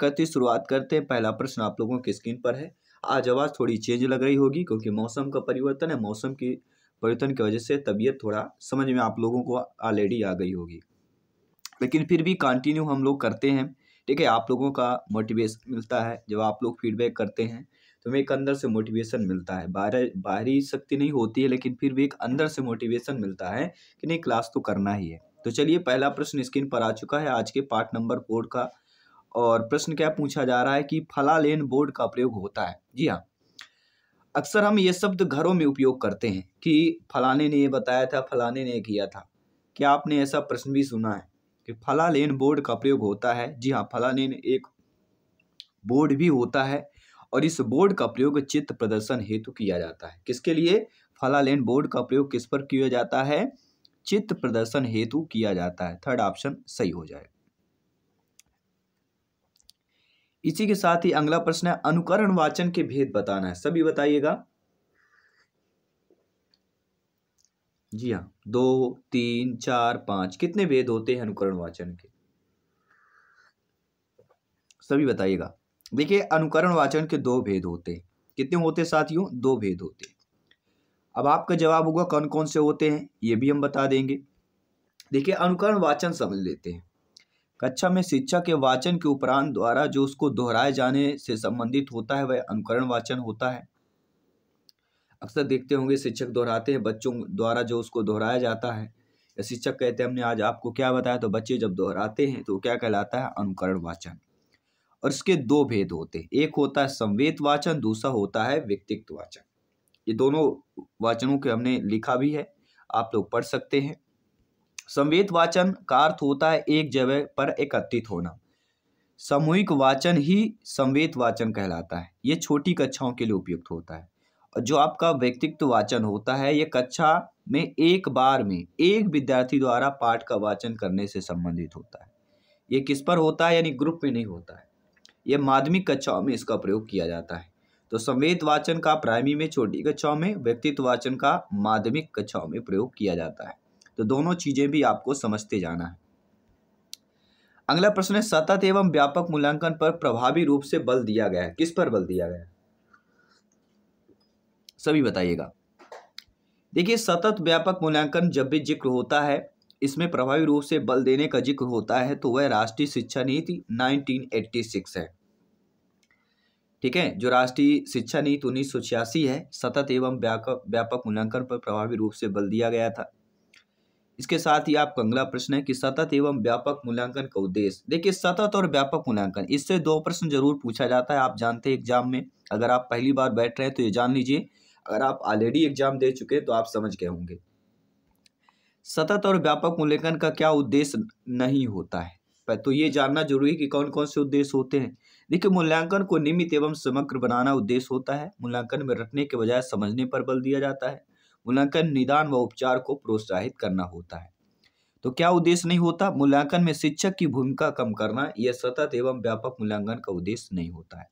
करते शुरुआत करते हैं पहला प्रश्न आप लोगों की स्क्रीन पर है आज आवाज़ थोड़ी चेंज लग रही होगी क्योंकि मौसम का परिवर्तन है मौसम की परिवर्तन की वजह से तबीयत थोड़ा समझ में आप लोगों को ऑलरेडी आ गई होगी लेकिन फिर भी कंटिन्यू हम लोग करते हैं ठीक है आप लोगों का मोटिवेशन मिलता है जब आप लोग फीडबैक करते हैं तो हमें एक अंदर से मोटिवेशन मिलता है बाहर बाहरी शक्ति नहीं होती है लेकिन फिर भी एक अंदर से मोटिवेशन मिलता है कि नहीं क्लास तो करना ही है तो चलिए पहला प्रश्न स्क्रीन पर आ चुका है आज के पार्ट नंबर फोर का और प्रश्न क्या पूछा जा रहा है कि फलालेन बोर्ड का प्रयोग होता है जी हाँ अक्सर हम ये शब्द घरों में उपयोग करते हैं कि फलाने ने ये बताया था फलाने ने किया था क्या आपने ऐसा प्रश्न भी सुना है कि फलालेन बोर्ड का प्रयोग होता है जी हाँ फलालेन एक बोर्ड भी होता है और इस बोर्ड का प्रयोग चित्र प्रदर्शन हेतु किया जाता है किसके लिए फलालेन बोर्ड का प्रयोग किस पर किया जाता है चित्र प्रदर्शन हेतु किया जाता है थर्ड ऑप्शन सही हो जाएगा इसी के साथ ही अगला प्रश्न है अनुकरण वाचन के भेद बताना है सभी बताइएगा जी हाँ दो तीन चार पांच कितने भेद होते हैं अनुकरण वाचन के सभी बताइएगा देखिए अनुकरण वाचन के दो भेद होते हैं कितने होते साथियों दो भेद होते हैं अब आपका जवाब होगा कौन कौन से होते हैं ये भी हम बता देंगे देखिए अनुकरण वाचन समझ लेते हैं कक्षा में शिक्षा के वाचन के उपरांत द्वारा जो उसको दोहराए जाने से संबंधित होता है वह अनुकरण वाचन होता है अक्सर देखते होंगे शिक्षक दोहराते हैं बच्चों द्वारा जो उसको दोहराया जाता है या शिक्षक कहते हैं हमने आज आपको क्या बताया तो बच्चे जब दोहराते हैं तो क्या कहलाता है अनुकरण वाचन और इसके दो भेद होते हैं एक होता है संवेद वाचन दूसरा होता है व्यक्तित्व वाचन ये दोनों वाचनों के हमने लिखा भी है आप लोग पढ़ सकते हैं संवेद वाचन का अर्थ होता है एक जगह पर एकत्रित होना सामूहिक वाचन ही संवेद वाचन कहलाता है ये छोटी कक्षाओं के लिए उपयुक्त होता है और जो आपका व्यक्तित्व वाचन होता है ये कक्षा में एक बार में एक विद्यार्थी द्वारा पाठ का वाचन करने से संबंधित होता है ये किस पर होता है यानी ग्रुप में नहीं होता है ये माध्यमिक कक्षाओं में इसका प्रयोग किया जाता है तो संवेद वाचन का प्राइमरी में छोटी कक्षाओं में व्यक्तित्व वाचन का माध्यमिक कक्षाओं में प्रयोग किया जाता है तो दोनों चीज़ें भी आपको समझते जाना है अगला प्रश्न है सतत एवं व्यापक मूल्यांकन पर प्रभावी रूप से बल दिया गया है किस पर बल दिया गया है सभी बताइएगा देखिए सतत व्यापक मूल्यांकन जब भी जिक्र होता है इसमें प्रभावी रूप से बल देने का जिक्र होता है तो वह राष्ट्रीय शिक्षा नीति 1986 है ठीक है जो राष्ट्रीय शिक्षा नीति उन्नीस है सतत एवं व्यापक मूल्यांकन पर प्रभावी रूप से बल दिया गया था इसके साथ ही आपका अगला प्रश्न है कि सतत एवं व्यापक मूल्यांकन का उद्देश्य देखिए सतत और व्यापक मूल्यांकन इससे दो प्रश्न जरूर पूछा जाता है आप जानते हैं एग्जाम में अगर आप पहली बार बैठ रहे हैं तो ये जान लीजिए अगर आप ऑलरेडी एग्जाम दे चुके हैं तो आप समझ गए होंगे सतत और व्यापक मूल्यांकन का क्या उद्देश्य नहीं होता है तो ये जानना जरूरी है कि कौन कौन से उद्देश्य होते हैं देखिए मूल्यांकन को निमित एवं समग्र बनाना उद्देश्य होता है मूल्यांकन में रखने के बजाय समझने पर बल दिया जाता है मूल्यांकन निदान व उपचार को प्रोत्साहित करना होता है तो क्या उद्देश्य नहीं होता मूल्यांकन में शिक्षक की भूमिका कम करना यह सतत एवं व्यापक मूल्यांकन का उद्देश्य नहीं होता है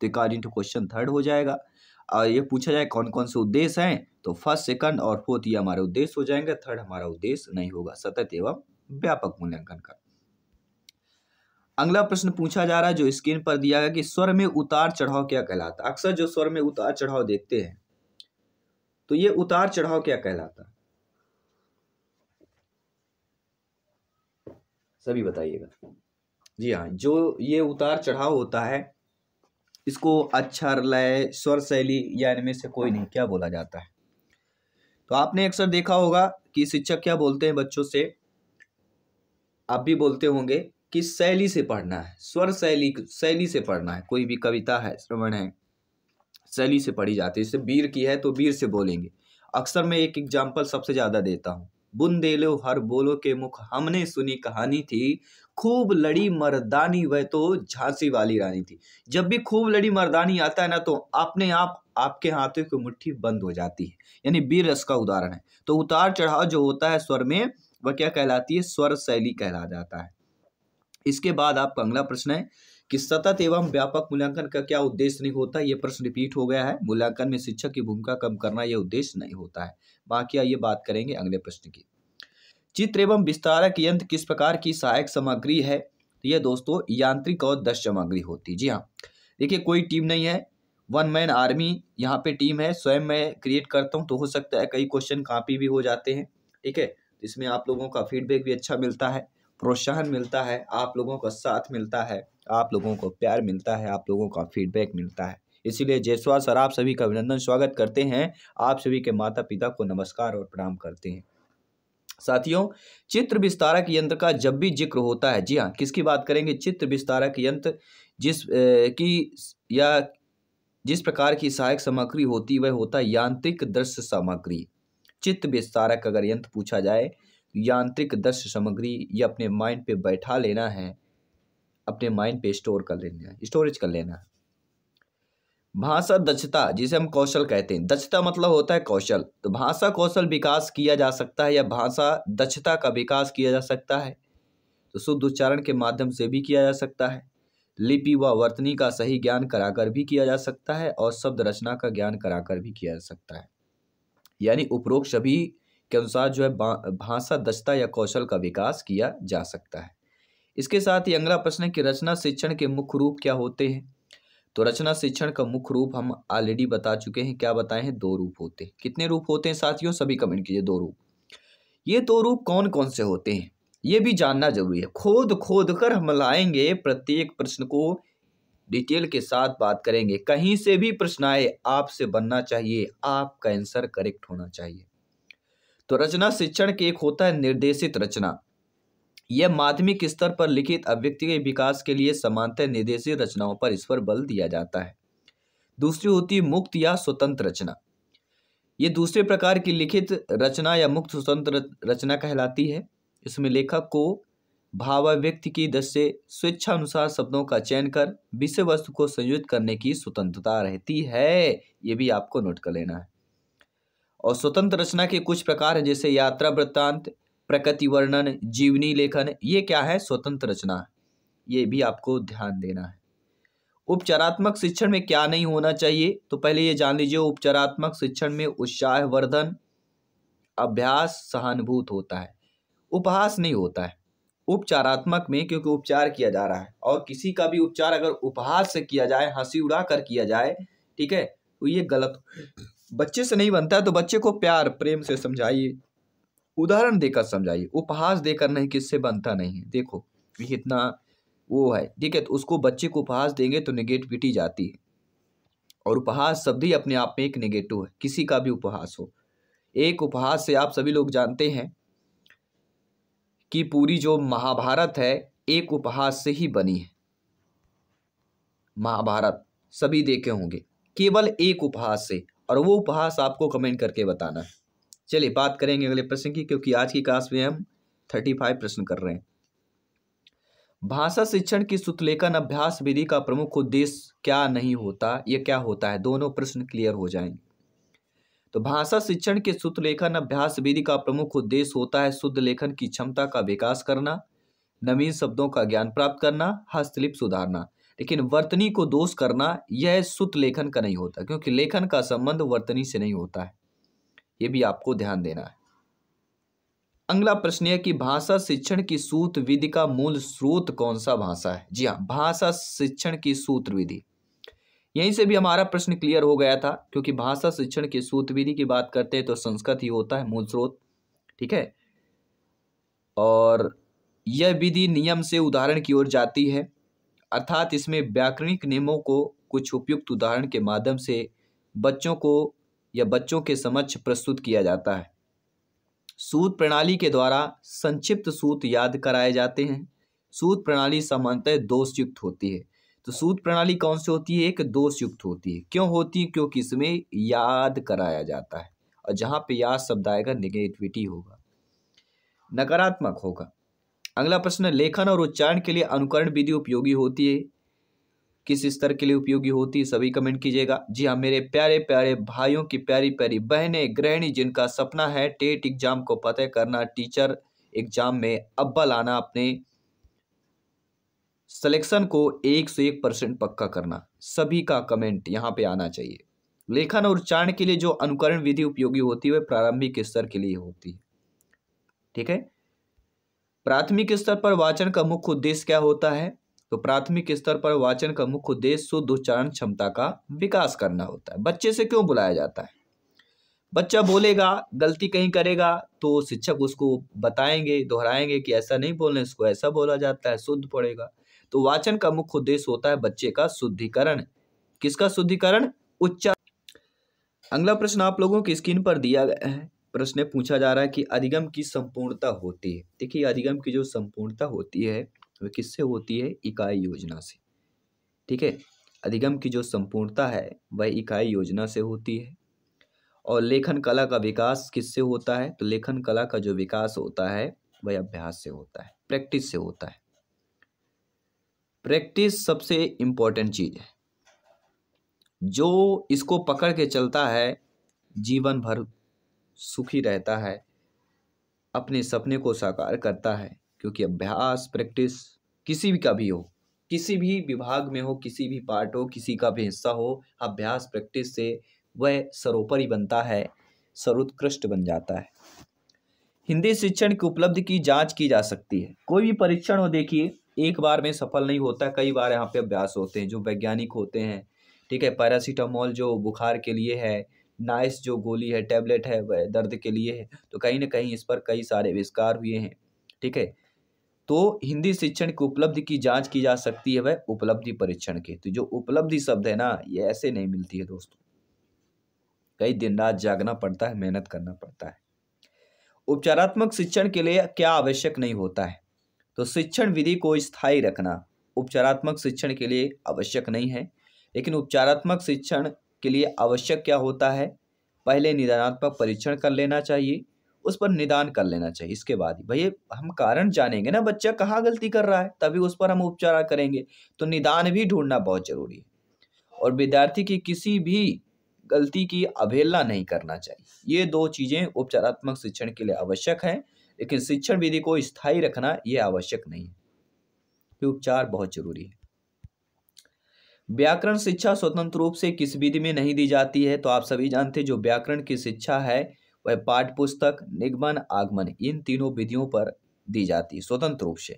तो अकॉर्डिंग टू क्वेश्चन थर्ड हो जाएगा और ये पूछा जाए कौन कौन से उद्देश्य हैं तो फर्स्ट सेकंड और फोर्थ ये हमारे उद्देश्य हो जाएंगे थर्ड हमारा उद्देश्य नहीं होगा सतत एवं व्यापक मूल्यांकन का अगला प्रश्न पूछा जा रहा है जो स्क्रीन पर दिया गया कि स्वर में उतार चढ़ाव क्या कहलाता है अक्सर जो स्वर में उतार चढ़ाव देखते हैं तो ये उतार चढ़ाव क्या कहलाता सभी बताइएगा जी हाँ जो ये उतार चढ़ाव होता है इसको अच्छा लय स्वर शैली या इनमें से कोई नहीं क्या बोला जाता है तो आपने अक्सर देखा होगा कि शिक्षक क्या बोलते हैं बच्चों से आप भी बोलते होंगे कि शैली से पढ़ना है स्वर शैली शैली से पढ़ना है कोई भी कविता है श्रवण है शैली से पढ़ी जाती है जैसे वीर की है तो वीर से बोलेंगे अक्सर मैं एक एग्जाम्पल सबसे ज़्यादा देता हूँ बुन लो हर बोलो के मुख हमने सुनी कहानी थी खूब लड़ी मर्दानी वह तो झांसी वाली रानी थी जब भी खूब लड़ी मर्दानी आता है ना तो अपने आप आपके हाथों की मुट्ठी बंद हो जाती है यानी वीर रस का उदाहरण है तो उतार चढ़ाव जो होता है स्वर में वह क्या कहलाती है स्वर शैली कहला जाता है इसके बाद आपका अगला प्रश्न है कि सतत एवं व्यापक मूल्यांकन का क्या उद्देश्य नहीं होता यह प्रश्न रिपीट हो गया है मूल्यांकन में शिक्षक की भूमिका कम करना यह उद्देश्य नहीं होता है बाकी आइए बात करेंगे अगले प्रश्न की चित्र एवं विस्तारक यंत्र किस प्रकार की सहायक सामग्री है तो यह दोस्तों यांत्रिक और दस सामग्री होती जी हाँ देखिये कोई टीम नहीं है वन मैन आर्मी यहाँ पे टीम है स्वयं मैं क्रिएट करता हूँ तो हो सकता है कई क्वेश्चन कापी भी हो जाते हैं ठीक है तो इसमें आप लोगों का फीडबैक भी अच्छा मिलता है प्रोत्साहन मिलता है आप लोगों का साथ मिलता है आप लोगों को प्यार मिलता है आप लोगों का फीडबैक मिलता है इसीलिए जयसवाल सर आप सभी का अभिनंदन स्वागत करते हैं आप सभी के माता पिता को नमस्कार और प्रणाम करते हैं साथियों चित्र विस्तारक यंत्र का जब भी जिक्र होता है जी हाँ किसकी बात करेंगे चित्र विस्तारक यंत्र जिस ए, की या जिस प्रकार की सहायक सामग्री होती वह होता है यांत्रिक दृश्य सामग्री चित्र विस्तारक अगर यंत्र पूछा जाए यांत्रिक दृश्य सामग्री ये अपने माइंड पे बैठा लेना है अपने माइंड पे स्टोर कर लेना है स्टोरेज कर लेना है भाषा दक्षता जिसे हम कौशल कहते हैं दक्षता मतलब होता है कौशल तो भाषा कौशल विकास किया जा सकता है या भाषा दक्षता का विकास किया जा सकता है तो शुद्ध उच्चारण के माध्यम से भी किया जा सकता है लिपि व वर्तनी का सही ज्ञान कराकर भी किया जा सकता है और शब्द रचना का ज्ञान कराकर भी किया जा सकता है यानी उपरोक्त सभी के अनुसार जो है भाषा दक्षता या कौशल का विकास किया जा सकता है इसके साथ ही अगला प्रश्न है कि रचना शिक्षण के मुख्य रूप क्या होते हैं तो रचना शिक्षण का मुख्य रूप हम ऑलरेडी बता चुके हैं क्या बताए हैं दो रूप होते हैं कितने रूप होते हैं साथियों सभी कमेंट कीजिए दो रूप ये दो रूप कौन कौन से होते हैं ये भी जानना जरूरी है खोद खोद कर हम लाएंगे प्रत्येक प्रश्न को डिटेल के साथ बात करेंगे कहीं से भी प्रश्न आए आपसे बनना चाहिए आपका आंसर करेक्ट होना चाहिए तो रचना शिक्षण के एक होता है निर्देशित रचना यह माध्यमिक स्तर पर लिखित अभिव्यक्ति के विकास के लिए समानता निर्देशी रचनाओं पर इस पर बल दिया जाता है दूसरी होती है मुक्त या स्वतंत्र रचना ये दूसरे प्रकार की लिखित रचना या मुक्त स्वतंत्र रचना कहलाती है इसमें लेखक को भावाव्यक्ति की दस से अनुसार शब्दों का चयन कर विषय वस्तु को संयोजित करने की स्वतंत्रता रहती है ये भी आपको नोट कर लेना है और स्वतंत्र रचना के कुछ प्रकार हैं जैसे यात्रा वृत्तांत प्रकृति वर्णन जीवनी लेखन ये क्या है स्वतंत्र रचना ये भी आपको ध्यान देना है उपचारात्मक शिक्षण में क्या नहीं होना चाहिए तो पहले ये जान लीजिए उपचारात्मक शिक्षण में उत्साह वर्धन अभ्यास सहानुभूत होता है उपहास नहीं होता है उपचारात्मक में क्योंकि उपचार किया जा रहा है और किसी का भी उपचार अगर उपहास से किया जाए हंसी उड़ा कर किया जाए ठीक है तो ये गलत बच्चे से नहीं बनता है तो बच्चे को प्यार प्रेम से समझाइए उदाहरण देकर समझाइए उपहास देकर नहीं किससे बनता नहीं है देखो ये इतना वो है ठीक है तो उसको बच्चे को उपहास देंगे तो निगेटिविटी जाती है और उपहास शब्द ही अपने आप में एक निगेटिव है किसी का भी उपहास हो एक उपहास से आप सभी लोग जानते हैं कि पूरी जो महाभारत है एक उपहास से ही बनी है महाभारत सभी देखे होंगे केवल एक उपहास से और वो उपहास आपको कमेंट करके बताना है चलिए बात करेंगे अगले प्रश्न की क्योंकि आज की क्लास में हम थर्टी फाइव प्रश्न कर रहे हैं भाषा शिक्षण की सुतलेखन अभ्यास विधि का प्रमुख उद्देश्य क्या नहीं होता यह क्या होता है दोनों प्रश्न क्लियर हो जाएंगे तो भाषा शिक्षण के शुद्ध लेखन अभ्यास विधि का प्रमुख उद्देश्य होता है शुद्ध लेखन की क्षमता का विकास करना नवीन शब्दों का ज्ञान प्राप्त करना हस्तलिप सुधारना लेकिन वर्तनी को दोष करना यह शुद्ध लेखन का नहीं होता क्योंकि लेखन का संबंध वर्तनी से नहीं होता है ये भी आपको ध्यान देना है अगला प्रश्न है कि भाषा शिक्षण की सूत्र विधि का मूल स्रोत कौन सा भाषा है जी हाँ भाषा शिक्षण की सूत्र विधि यहीं से भी हमारा प्रश्न क्लियर हो गया था क्योंकि भाषा शिक्षण की सूत्र विधि की बात करते हैं तो संस्कृत ही होता है मूल स्रोत ठीक है और यह विधि नियम से उदाहरण की ओर जाती है अर्थात इसमें व्याकरणिक नियमों को कुछ उपयुक्त उदाहरण के माध्यम से बच्चों को या बच्चों के समक्ष प्रस्तुत किया जाता है सूत प्रणाली के द्वारा संक्षिप्त सूत याद कराए जाते हैं सूत प्रणाली सामान्यतः दोषयुक्त होती है तो सूत प्रणाली कौन सी होती है एक दोषयुक्त होती है क्यों होती है क्योंकि इसमें याद कराया जाता है और जहाँ पे याद शब्द आएगा निगेटिविटी होगा नकारात्मक होगा अगला प्रश्न लेखन और उच्चारण के लिए अनुकरण विधि उपयोगी होती है किस स्तर के लिए उपयोगी होती है सभी कमेंट कीजिएगा जी हाँ मेरे प्यारे प्यारे भाइयों की प्यारी प्यारी बहनें गृहिणी जिनका सपना है टेट एग्जाम को फतेह करना टीचर एग्जाम में अब्बल आना अपने सिलेक्शन को एक से एक परसेंट पक्का करना सभी का कमेंट यहाँ पे आना चाहिए लेखन और उच्चारण के लिए जो अनुकरण विधि उपयोगी होती है वह प्रारंभिक स्तर के लिए होती है ठीक है प्राथमिक स्तर पर वाचन का मुख्य उद्देश्य क्या होता है तो प्राथमिक स्तर पर वाचन का मुख्य उद्देश्य शुद्ध उच्चारण क्षमता का विकास करना होता है बच्चे से क्यों बुलाया जाता है बच्चा बोलेगा गलती कहीं करेगा तो शिक्षक उसको बताएंगे दोहराएंगे कि ऐसा नहीं बोलना इसको ऐसा बोला जाता है शुद्ध पड़ेगा तो वाचन का मुख्य उद्देश्य होता है बच्चे का शुद्धिकरण किसका शुद्धिकरण उच्चारण अगला प्रश्न आप लोगों की स्क्रीन पर दिया गया है प्रश्न पूछा जा रहा है कि अधिगम की संपूर्णता होती है देखिए अधिगम की जो संपूर्णता होती है तो वह किससे होती है इकाई योजना से ठीक है अधिगम की जो संपूर्णता है वह इकाई योजना से होती है और लेखन कला का विकास किससे होता है तो लेखन कला का जो विकास होता है वह अभ्यास से होता है प्रैक्टिस से होता है प्रैक्टिस सबसे इम्पोर्टेंट चीज है जो इसको पकड़ के चलता है जीवन भर सुखी रहता है अपने सपने को साकार करता है क्योंकि अभ्यास प्रैक्टिस किसी भी का भी हो किसी भी विभाग में हो किसी भी पार्ट हो किसी का भी हिस्सा हो अभ्यास प्रैक्टिस से वह सर्वोपरि बनता है सर्वोत्कृष्ट बन जाता है हिंदी शिक्षण की उपलब्धि की जांच की जा सकती है कोई भी परीक्षण हो देखिए एक बार में सफल नहीं होता कई बार यहाँ पे अभ्यास होते हैं जो वैज्ञानिक होते हैं ठीक है पैरासीटामोल जो बुखार के लिए है नाइस जो गोली है टेबलेट है वह दर्द के लिए है तो कहीं ना कहीं इस पर कई सारे आविष्कार हुए हैं ठीक है तो हिंदी शिक्षण की उपलब्धि की जांच की जा सकती है वह उपलब्धि परीक्षण के तो जो उपलब्धि शब्द है ना ये ऐसे नहीं मिलती है दोस्तों कई दिन रात जागना पड़ता है मेहनत करना पड़ता है उपचारात्मक शिक्षण के लिए क्या आवश्यक नहीं होता है तो शिक्षण विधि को स्थायी रखना उपचारात्मक शिक्षण के लिए आवश्यक नहीं है लेकिन उपचारात्मक शिक्षण के लिए आवश्यक क्या होता है पहले निदानात्मक परीक्षण कर लेना चाहिए उस पर निदान कर लेना चाहिए इसके बाद ही भैया हम कारण जानेंगे ना बच्चा कहाँ गलती कर रहा है तभी उस पर हम उपचार करेंगे तो निदान भी ढूंढना बहुत ज़रूरी है और विद्यार्थी की किसी भी गलती की अवहेलना नहीं करना चाहिए ये दो चीज़ें उपचारात्मक शिक्षण के लिए आवश्यक हैं लेकिन शिक्षण विधि को स्थायी रखना ये आवश्यक नहीं है तो उपचार बहुत जरूरी है व्याकरण शिक्षा स्वतंत्र रूप से किस विधि में नहीं दी जाती है तो आप सभी जानते हैं जो व्याकरण की शिक्षा है वह पाठ पुस्तक निगमन आगमन इन तीनों विधियों पर दी जाती है स्वतंत्र रूप से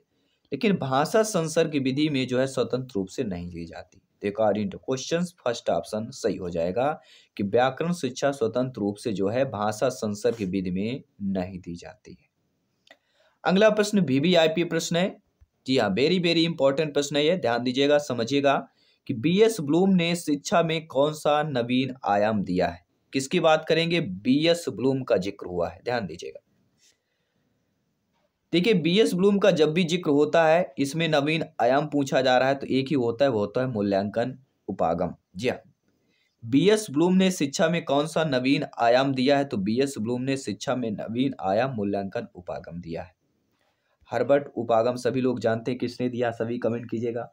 लेकिन भाषा संसर्ग विधि में जो है स्वतंत्र रूप से नहीं दी जाती according to question first option सही हो जाएगा कि व्याकरण शिक्षा स्वतंत्र रूप से जो है भाषा संसर्ग विधि में नहीं दी जाती है अगला प्रश्न वीवीआईपी प्रश्न है जी हाँ वेरी वेरी इंपॉर्टेंट प्रश्न है ध्यान दीजिएगा समझिएगा कि बी एस ब्लूम ने शिक्षा में कौन सा नवीन आयाम दिया है किसकी बात करेंगे बी एस ब्लूम का जिक्र हुआ है ध्यान दीजिएगा देखिए बी एस ब्लूम का जब भी जिक्र होता है इसमें नवीन आयाम पूछा जा रहा है तो एक ही होता है वो होता है मूल्यांकन उपागम जी हाँ बी एस ब्लूम ने शिक्षा में कौन सा नवीन आयाम दिया है तो बी एस ब्लूम ने शिक्षा में नवीन आयाम मूल्यांकन उपागम दिया है हर्बर्ट उपागम सभी लोग जानते हैं किसने दिया सभी कमेंट कीजिएगा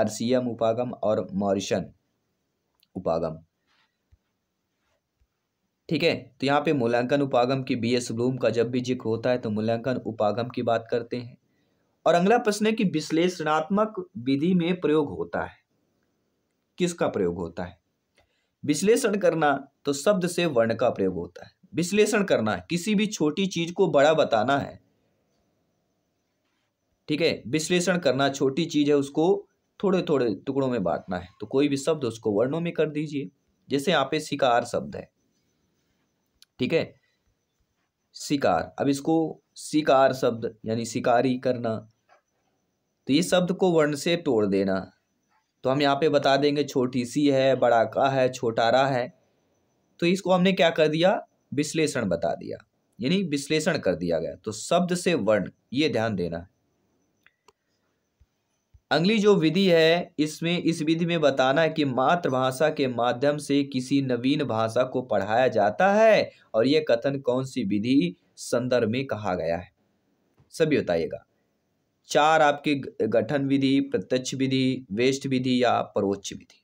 आरसीएम उपागम और मॉरिशन उपागम ठीक है तो यहाँ पे मूल्यांकन उपागम की बी एस ब्लूम का जब भी जिक्र होता है तो मूल्यांकन उपागम की बात करते हैं और अगला प्रश्न है कि विश्लेषणात्मक विधि में प्रयोग होता है किसका प्रयोग होता है विश्लेषण करना तो शब्द से वर्ण का प्रयोग होता है विश्लेषण करना किसी भी छोटी चीज को बड़ा बताना है ठीक है विश्लेषण करना छोटी चीज है उसको थोड़े थोड़े टुकड़ों में बांटना है तो कोई भी शब्द उसको वर्णों में कर दीजिए जैसे यहाँ पे शिकार शब्द है ठीक है शिकार अब इसको शिकार शब्द यानी शिकारी करना तो ये शब्द को वर्ण से तोड़ देना तो हम यहाँ पे बता देंगे छोटी सी है बड़ा का है छोटा रा है तो इसको हमने क्या कर दिया विश्लेषण बता दिया यानी विश्लेषण कर दिया गया तो शब्द से वर्ण ये ध्यान देना है अगली जो विधि है इसमें इस विधि में बताना है कि मातृभाषा के माध्यम से किसी नवीन भाषा को पढ़ाया जाता है और यह कथन कौन सी विधि संदर्भ में कहा गया है सभी बताइएगा चार आपके गठन विधि प्रत्यक्ष विधि वेस्ट विधि या परोक्ष विधि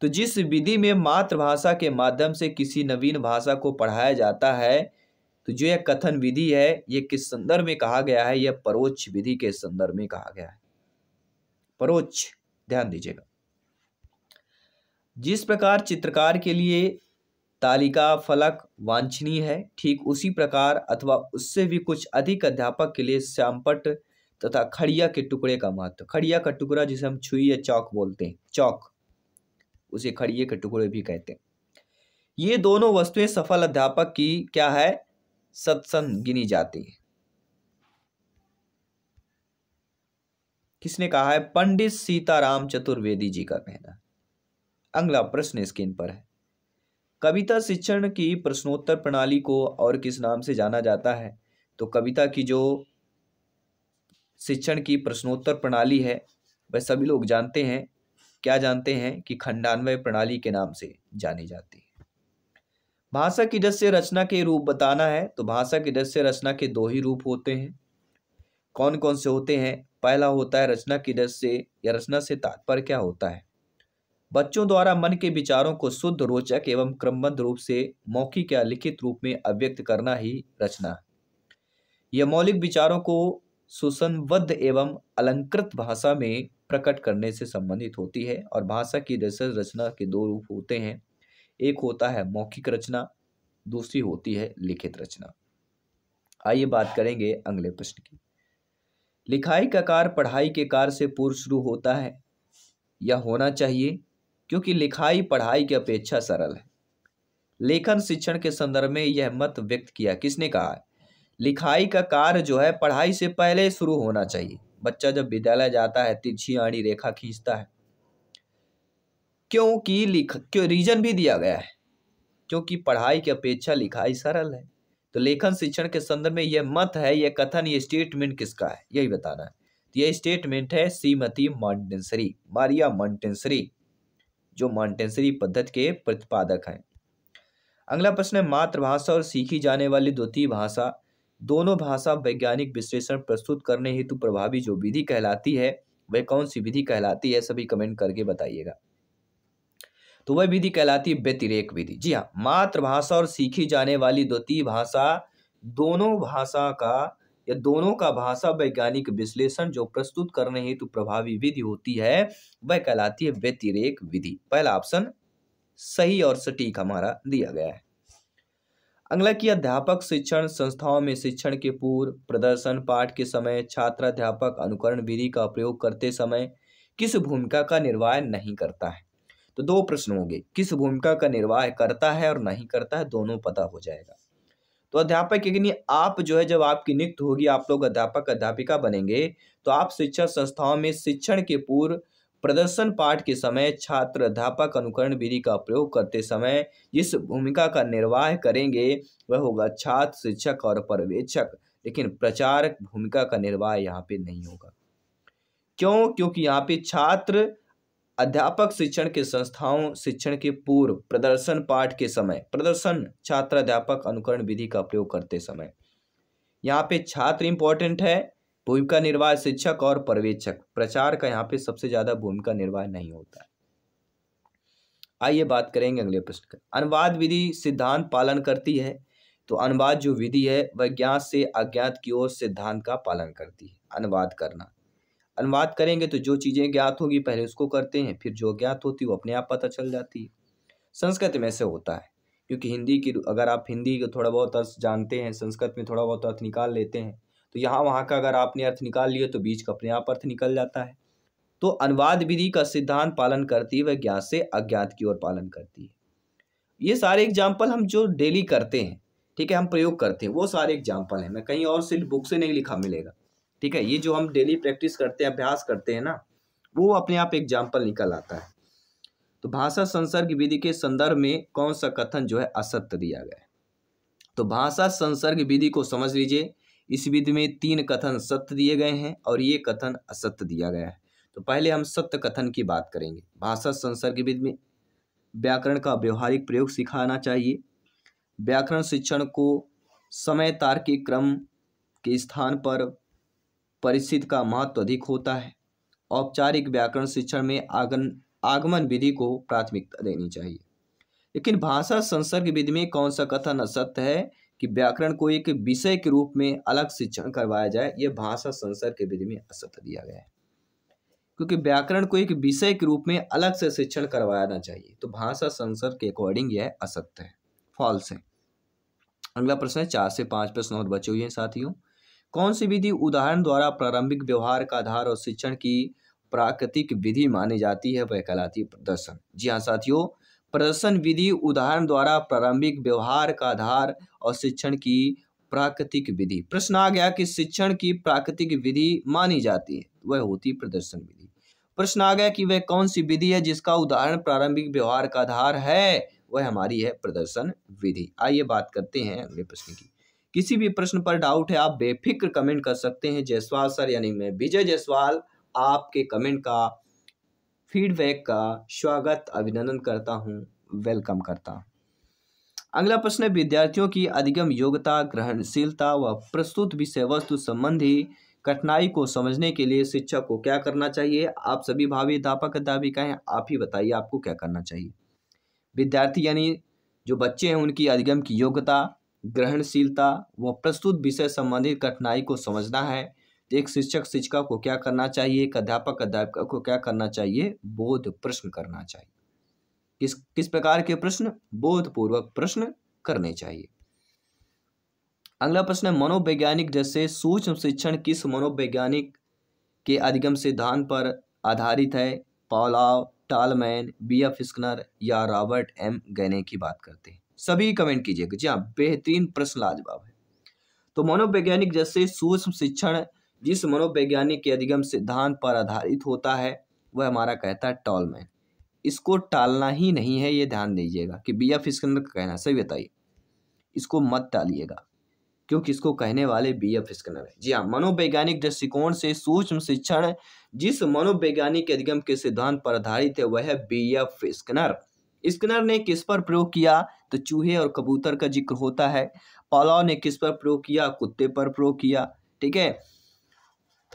तो जिस विधि में मातृभाषा के माध्यम से किसी नवीन भाषा को पढ़ाया जाता है तो जो यह कथन विधि है यह किस संदर्भ में कहा गया है यह परोक्ष विधि के संदर्भ में कहा गया है परोक्ष ध्यान दीजिएगा जिस प्रकार चित्रकार के लिए तालिका फलक वांछनीय है ठीक उसी प्रकार अथवा उससे भी कुछ अधिक अध्यापक के लिए श्यामपट तथा खड़िया के टुकड़े का महत्व खड़िया का टुकड़ा जिसे हम छुई या चौक बोलते हैं चौक उसे खड़िए के टुकड़े भी कहते हैं ये दोनों वस्तुएं सफल अध्यापक की क्या है सत्संग गिनी जाती है किसने कहा है पंडित सीताराम चतुर्वेदी जी का कहना अगला प्रश्न स्क्रीन पर है कविता शिक्षण की प्रश्नोत्तर प्रणाली को और किस नाम से जाना जाता है तो कविता की जो शिक्षण की प्रश्नोत्तर प्रणाली है वह सभी लोग जानते हैं क्या जानते हैं कि खंडान्वय प्रणाली के नाम से जानी जाती है भाषा की डस रचना के रूप बताना है तो भाषा की डस रचना के दो ही रूप होते हैं कौन कौन से होते हैं पहला होता है रचना की रस से या रचना से तात्पर्य क्या होता है बच्चों द्वारा मन के विचारों को शुद्ध रोचक एवं क्रमबद्ध रूप से मौखिक या लिखित रूप में अव्यक्त करना ही रचना यह मौलिक विचारों को सुसंबद्ध एवं अलंकृत भाषा में प्रकट करने से संबंधित होती है और भाषा की रसस रचना के दो रूप होते हैं एक होता है मौखिक रचना दूसरी होती है लिखित रचना आइए बात करेंगे अगले प्रश्न की लिखाई का कार्य पढ़ाई के कार्य से पूर्व शुरू होता है या होना चाहिए क्योंकि लिखाई पढ़ाई की अपेक्षा सरल है लेखन शिक्षण के संदर्भ में यह मत व्यक्त किया किसने कहा है लिखाई का कार्य जो है पढ़ाई से पहले शुरू होना चाहिए बच्चा जब विद्यालय जाता है तिरछी तो आड़ी रेखा खींचता है क्योंकि लिख क्यों रीजन भी दिया गया है क्योंकि पढ़ाई की अपेक्षा लिखाई सरल है तो लेखन शिक्षण के संदर्भ में यह मत है यह कथन ये स्टेटमेंट किसका है यही बताना है तो यह स्टेटमेंट है श्रीमती मॉन्टेसरी मारिया मॉन्टेसरी जो मॉन्टेसरी पद्धति के प्रतिपादक हैं अगला प्रश्न है मातृभाषा और सीखी जाने वाली द्वितीय भाषा दोनों भाषा वैज्ञानिक विश्लेषण प्रस्तुत करने हेतु प्रभावी जो विधि कहलाती है वह कौन सी विधि कहलाती है सभी कमेंट करके बताइएगा तो वह विधि कहलाती है व्यतिरेक विधि जी हाँ मातृभाषा और सीखी जाने वाली द्वितीय भाषा दोनों भाषा का या दोनों का भाषा वैज्ञानिक विश्लेषण जो प्रस्तुत करने हेतु प्रभावी विधि होती है वह कहलाती है व्यतिरेक विधि पहला ऑप्शन सही और सटीक हमारा दिया गया है अगला की अध्यापक शिक्षण संस्थाओं में शिक्षण के पूर्व प्रदर्शन पाठ के समय छात्राध्यापक अनुकरण विधि का प्रयोग करते समय किस भूमिका का निर्वाह नहीं करता है तो दो प्रश्न होंगे किस भूमिका का निर्वाह करता है और नहीं करता है दोनों पता हो जाएगा तो अध्यापक यानी आप जो है जब आपकी नियुक्त होगी आप लोग अध्यापक अध्यापिका बनेंगे तो आप शिक्षा संस्थाओं में शिक्षण के पूर्व प्रदर्शन पाठ के समय छात्र अध्यापक अनुकरण विधि का प्रयोग करते समय जिस भूमिका का निर्वाह करेंगे वह होगा छात्र शिक्षक और पर्यवेक्षक लेकिन प्रचारक भूमिका का निर्वाह यहाँ पे नहीं होगा क्यों क्योंकि यहाँ पे छात्र अध्यापक शिक्षण के संस्थाओं शिक्षण के पूर्व प्रदर्शन पाठ के समय प्रदर्शन छात्र अध्यापक अनुकरण विधि का प्रयोग करते समय यहाँ पे छात्र इंपॉर्टेंट है भूमिका निर्वाह शिक्षक और पर्यवेक्षक प्रचार का यहाँ पे सबसे ज़्यादा भूमिका निर्वाह नहीं होता है आइए बात करेंगे अगले प्रश्न का अनुवाद विधि सिद्धांत पालन करती है तो अनुवाद जो विधि है वह ज्ञात से अज्ञात की ओर सिद्धांत का पालन करती है अनुवाद करना अनुवाद करेंगे तो जो चीज़ें ज्ञात होगी पहले उसको करते हैं फिर जो ज्ञात होती है वो अपने आप पता चल जाती है संस्कृत में ऐसे होता है क्योंकि हिंदी की अगर आप हिंदी को थोड़ा बहुत अर्थ जानते हैं संस्कृत में थोड़ा बहुत अर्थ निकाल लेते हैं तो यहाँ वहाँ का अगर आपने अर्थ निकाल लिया तो बीच का अपने आप अर्थ निकल जाता है तो अनुवाद विधि का सिद्धांत पालन करती है वह ज्ञात से अज्ञात की ओर पालन करती है ये सारे एग्जाम्पल हम जो डेली करते हैं ठीक है हम प्रयोग करते हैं वो सारे एग्जाम्पल हैं मैं कहीं और सिर्फ बुक से नहीं लिखा मिलेगा ठीक है ये जो हम डेली प्रैक्टिस करते हैं अभ्यास करते हैं ना वो अपने आप एग्जाम्पल निकल आता है तो भाषा संसर्ग विधि के संदर्भ में कौन सा कथन जो है असत्य दिया गया है तो भाषा संसर्ग विधि को समझ लीजिए इस विधि में तीन कथन सत्य दिए गए हैं और ये कथन असत्य दिया गया है तो पहले हम सत्य कथन की बात करेंगे भाषा संसर्ग विधि में व्याकरण का व्यवहारिक प्रयोग सिखाना चाहिए व्याकरण शिक्षण को समय तार्किक क्रम के स्थान पर परिसिद्ध का महत्व अधिक होता है औपचारिक व्याकरण शिक्षण में आगन आगमन विधि को प्राथमिकता देनी चाहिए लेकिन भाषा संसर्ग विधि में कौन सा कथन असत्य है कि व्याकरण को एक विषय के रूप में अलग शिक्षण करवाया जाए यह भाषा संसर्ग के विधि में असत्य दिया गया है क्योंकि व्याकरण को एक विषय के रूप में अलग से शिक्षण करवाना चाहिए तो भाषा संसर्ग के अकॉर्डिंग यह असत्य है फॉल्स है अगला प्रश्न है चार से पांच प्रश्न और बचे हुए हैं साथियों कौन सी विधि उदाहरण द्वारा प्रारंभिक व्यवहार का आधार और शिक्षण की प्राकृतिक विधि मानी जाती है वह कहलाती है प्रदर्शन जी हाँ साथियों प्रदर्शन विधि उदाहरण द्वारा प्रारंभिक व्यवहार का आधार और शिक्षण की प्राकृतिक विधि प्रश्न आ गया कि शिक्षण की प्राकृतिक विधि मानी जाती है वह होती प्रदर्शन विधि प्रश्न आ गया कि वह कौन सी विधि है जिसका उदाहरण प्रारंभिक व्यवहार का आधार है वह हमारी है प्रदर्शन विधि आइए बात करते हैं अगले प्रश्न की किसी भी प्रश्न पर डाउट है आप बेफिक्र कमेंट कर सकते हैं जयसवाल सर यानी मैं विजय जयसवाल आपके कमेंट का फीडबैक का स्वागत अभिनंदन करता हूँ वेलकम करता हूँ अगला प्रश्न है विद्यार्थियों की अधिगम योग्यता ग्रहणशीलता व प्रस्तुत विषय वस्तु संबंधी कठिनाई को समझने के लिए शिक्षक को क्या करना चाहिए आप सभी भावी अध्यापक अध्यापिकाएं आप ही बताइए आपको क्या करना चाहिए विद्यार्थी यानी जो बच्चे हैं उनकी अधिगम की योग्यता ग्रहणशीलता व प्रस्तुत विषय संबंधित कठिनाई को समझना है तो एक शिक्षक शिक्षिका को क्या करना चाहिए एक अध्यापक अध्यापिका को क्या करना चाहिए बोध प्रश्न करना चाहिए किस किस प्रकार के प्रश्न बोधपूर्वक प्रश्न करने चाहिए अगला प्रश्न है मनोवैज्ञानिक जैसे सूक्ष्म शिक्षण किस मनोवैज्ञानिक के अधिगम सिद्धांत पर आधारित है पॉलाव टालमैन बी एफ स्कनर या रॉबर्ट एम गैने की बात करते हैं सभी कमेंट कीजिएगा जी हाँ बेहतरीन प्रश्न लाजवाब है तो मनोवैज्ञानिक जैसे सूक्ष्म शिक्षण जिस मनोवैज्ञानिक के अधिगम सिद्धांत पर आधारित होता है वह हमारा कहता है टॉलमैन इसको टालना ही नहीं है ये ध्यान दीजिएगा कि बी एफ स्कंदर का कहना सही बताइए इसको मत टालिएगा क्योंकि इसको कहने वाले बी एफ स्कनर है जी हाँ मनोवैज्ञानिक दृष्टिकोण से सूक्ष्म शिक्षण जिस मनोवैज्ञानिक अधिगम के सिद्धांत पर आधारित है वह बी एफ स्कनर स्किनर ने किस पर प्रयोग किया तो चूहे और कबूतर का जिक्र होता है पालाव ने किस पर प्रयोग किया कुत्ते पर प्रयोग किया ठीक है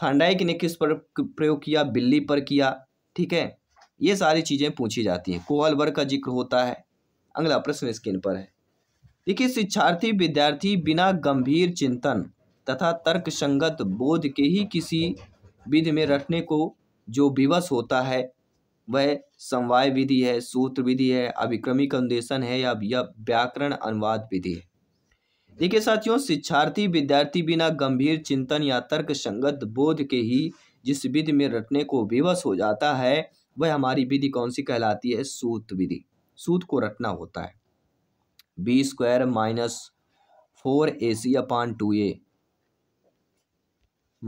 थंडाइक ने किस पर प्रयोग किया बिल्ली पर किया ठीक है ये सारी चीज़ें पूछी जाती हैं कोहलवर का जिक्र होता है अगला प्रश्न स्क्रीन पर है देखिए शिक्षार्थी विद्यार्थी बिना गंभीर चिंतन तथा तर्क संगत बोध के ही किसी विधि में रखने को जो विवश होता है वह समवाय विधि है सूत्र विधि है अभिक्रमिक अनुदेशन है या व्याकरण अनुवाद विधि है देखिए साथियों शिक्षार्थी विद्यार्थी बिना गंभीर चिंतन या तर्क संगत बोध के ही जिस विधि में रटने को विवश हो जाता है वह हमारी विधि कौन सी कहलाती है सूत विधि सूत को रटना होता है B square minus four A C upon two A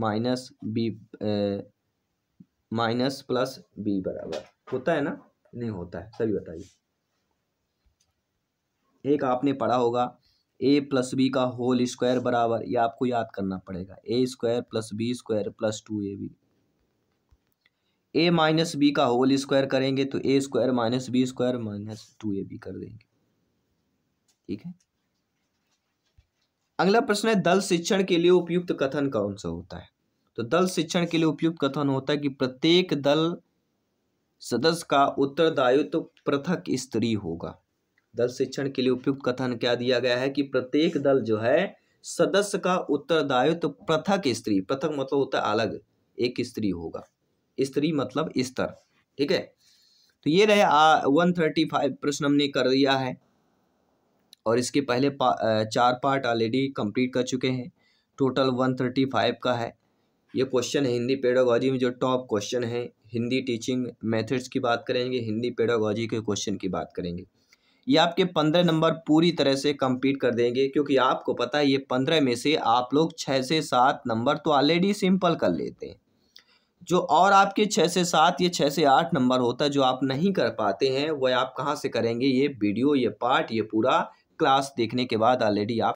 minus B minus plus B बराबर होता है ना नहीं होता है सभी बताइए एक आपने पढ़ा होगा ए प्लस बी का होल स्क्वायर बराबर ये आपको याद करना पड़ेगा A square plus B square plus two A B A minus B का होल स्क्वायर करेंगे तो A square minus B square minus two A B कर देंगे ठीक है अगला प्रश्न है दल शिक्षण के लिए उपयुक्त कथन कौन सा होता है तो दल शिक्षण के लिए उपयुक्त कथन होता है कि प्रत्येक दल सदस्य का उत्तरदायित्व पृथक स्त्री होगा दल शिक्षण के लिए उपयुक्त कथन क्या दिया गया है कि प्रत्येक दल जो है सदस्य का उत्तरदायित्व पृथक स्त्री पृथक मतलब होता है अलग एक स्त्री होगा स्त्री मतलब स्तर ठीक है तो ये रहे वन थर्टी फाइव प्रश्न हमने कर दिया है और इसके पहले पा, चार पार्ट ऑलरेडी कंप्लीट कर चुके हैं टोटल वन थर्टी फाइव का है ये क्वेश्चन है हिंदी पेडोलॉजी में जो टॉप क्वेश्चन है हिंदी टीचिंग मेथड्स की बात करेंगे हिंदी पेडागोजी के क्वेश्चन की बात करेंगे ये आपके पंद्रह नंबर पूरी तरह से कंप्लीट कर देंगे क्योंकि आपको पता है ये पंद्रह में से आप लोग छः से सात नंबर तो ऑलरेडी सिंपल कर लेते हैं जो और आपके छः से सात या छः से आठ नंबर होता है जो आप नहीं कर पाते हैं वह आप कहाँ से करेंगे ये वीडियो ये पार्ट ये पूरा क्लास देखने के बाद ऑलरेडी आप